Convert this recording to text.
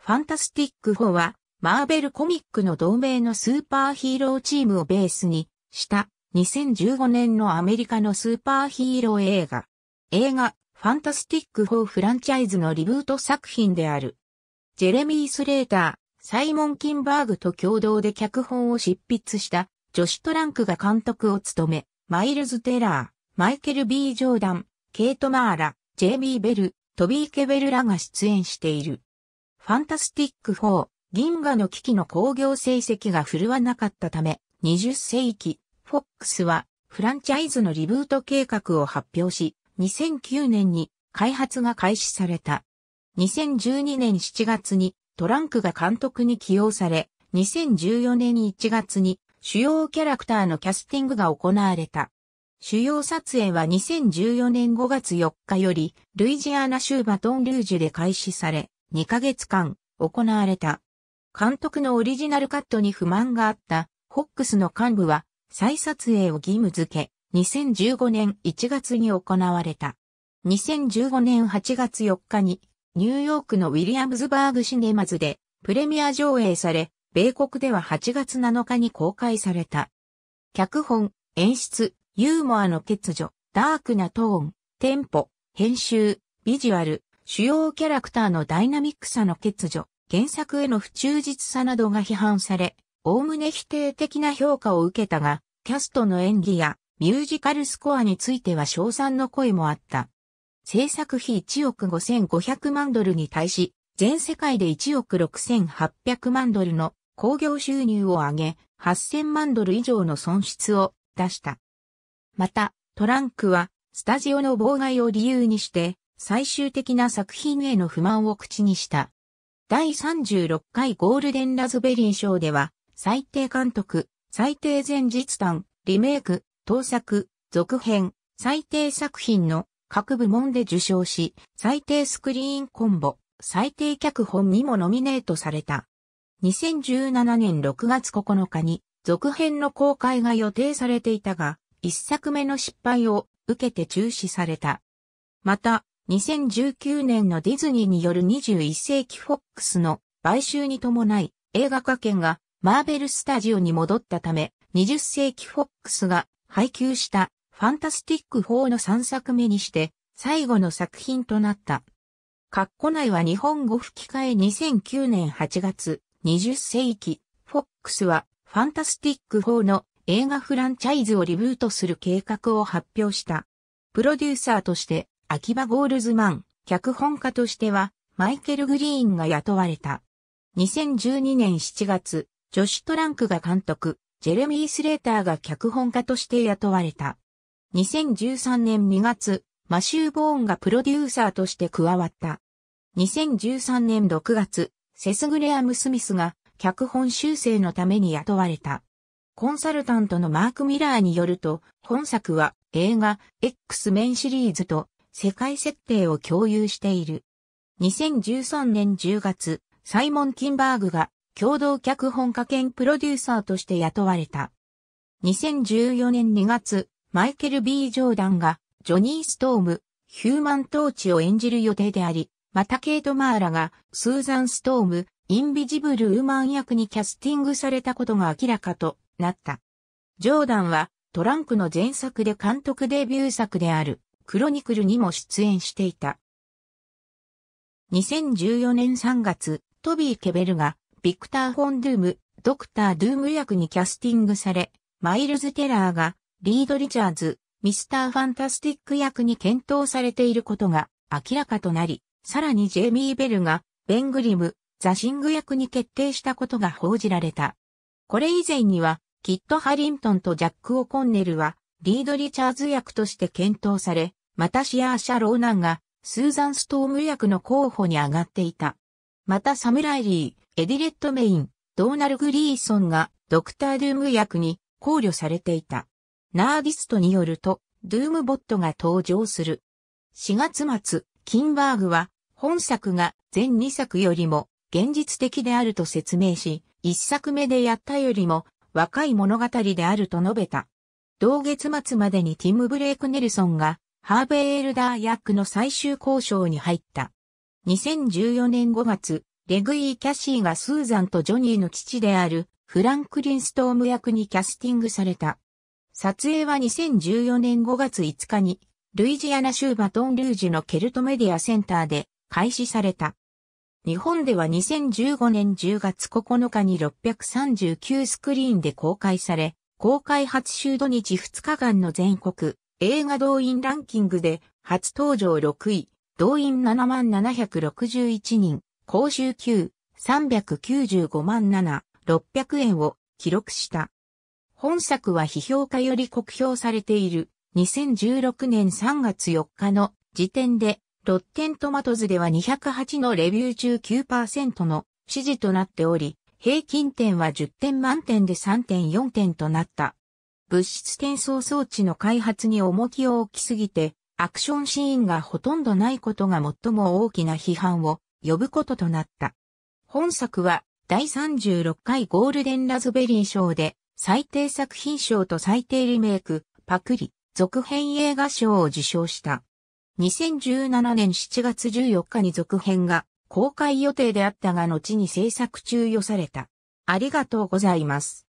ファンタスティック4は、マーベルコミックの同盟のスーパーヒーローチームをベースにした2015年のアメリカのスーパーヒーロー映画。映画、ファンタスティック4フランチャイズのリブート作品である。ジェレミー・スレーター、サイモン・キンバーグと共同で脚本を執筆したジョシュ・トランクが監督を務め、マイルズ・テラー、マイケル・ B・ ジョーダン、ケイト・マーラ、ジェイミー・ベル、トビー・ケベルらが出演している。ファンタスティック4、銀河の危機の興行成績が振るわなかったため、20世紀、フォックスはフランチャイズのリブート計画を発表し、2009年に開発が開始された。2012年7月にトランクが監督に起用され、2014年1月に主要キャラクターのキャスティングが行われた。主要撮影は2014年5月4日より、ルイジアナ州バトンルージュで開始され、2ヶ月間行われた。監督のオリジナルカットに不満があったホックスの幹部は再撮影を義務付け、2015年1月に行われた。2015年8月4日にニューヨークのウィリアムズバーグシネマズでプレミア上映され、米国では8月7日に公開された。脚本、演出、ユーモアの欠如、ダークなトーン、テンポ、編集、ビジュアル、主要キャラクターのダイナミックさの欠如、原作への不忠実さなどが批判され、おおむね否定的な評価を受けたが、キャストの演技やミュージカルスコアについては称賛の声もあった。制作費1億5500万ドルに対し、全世界で1億6800万ドルの興行収入を上げ、8000万ドル以上の損失を出した。また、トランクは、スタジオの妨害を理由にして、最終的な作品への不満を口にした。第36回ゴールデンラズベリー賞では、最低監督、最低前日短、リメイク、盗作、続編、最低作品の各部門で受賞し、最低スクリーンコンボ、最低脚本にもノミネートされた。2017年6月9日に続編の公開が予定されていたが、一作目の失敗を受けて中止された。また、2019年のディズニーによる21世紀フォックスの買収に伴い映画化権がマーベルスタジオに戻ったため20世紀フォックスが配給したファンタスティック4の3作目にして最後の作品となった。カッコ内は日本語吹き替え2009年8月20世紀フォックスはファンタスティック4の映画フランチャイズをリブートする計画を発表した。プロデューサーとして秋葉ゴールズマン、脚本家としては、マイケル・グリーンが雇われた。2012年7月、ジョシュ・トランクが監督、ジェレミー・スレーターが脚本家として雇われた。2013年2月、マシュー・ボーンがプロデューサーとして加わった。2013年6月、セス・グレアム・スミスが脚本修正のために雇われた。コンサルタントのマーク・ミラーによると、本作は映画 X メンシリーズと世界設定を共有している。2013年10月、サイモン・キンバーグが共同脚本家兼プロデューサーとして雇われた。2014年2月、マイケル・ B・ ジョーダンがジョニー・ストーム、ヒューマン・トーチを演じる予定であり、またケイト・マーラがスーザン・ストーム、インビジブル・ウーマン役にキャスティングされたことが明らかとなった。ジョーダンはトランクの前作で監督デビュー作であるクロニクルにも出演していた。2014年3月、トビー・ケベルが、ビクター・フォン・ドゥーム、ドクター・ドゥーム役にキャスティングされ、マイルズ・テラーが、リード・リチャーズ、ミスター・ファンタスティック役に検討されていることが明らかとなり、さらにジェイミー・ベルが、ベン・グリム、ザ・シング役に決定したことが報じられた。これ以前には、キッド・ハリントンとジャック・オ・コンネルは、リード・リチャーズ役として検討され、またシアーシャ・ローナンが、スーザン・ストーム役の候補に上がっていた。またサムライリー、エディレット・メイン、ドーナル・グリーソンが、ドクター・ドゥーム役に考慮されていた。ナーディストによると、ドゥームボットが登場する。4月末、キンバーグは、本作が前2作よりも現実的であると説明し、1作目でやったよりも若い物語であると述べた。同月末までにティム・ブレイク・ネルソンがハーベイ・エルダー役の最終交渉に入った。2014年5月、レグイー・キャシーがスーザンとジョニーの父であるフランクリン・ストーム役にキャスティングされた。撮影は2014年5月5日に、ルイジアナ州バトンルージュのケルトメディアセンターで開始された。日本では2015年10月9日に639スクリーンで公開され、公開初週土日2日間の全国映画動員ランキングで初登場6位、動員7万761人、公衆9、395万7、600円を記録した。本作は批評家より酷評されている2016年3月4日の時点で、ロッテントマトズでは208のレビュー中9%の支持となっており、平均点は10点満点で3.4点となった。物質転送装置の開発に重きを置きすぎて、アクションシーンがほとんどないことが最も大きな批判を呼ぶこととなった。本作は第36回ゴールデンラズベリー賞で最低作品賞と最低リメイク、パクリ、続編映画賞を受賞した。2017年7月14日に続編が公開予定であったが後に制作中予された。ありがとうございます。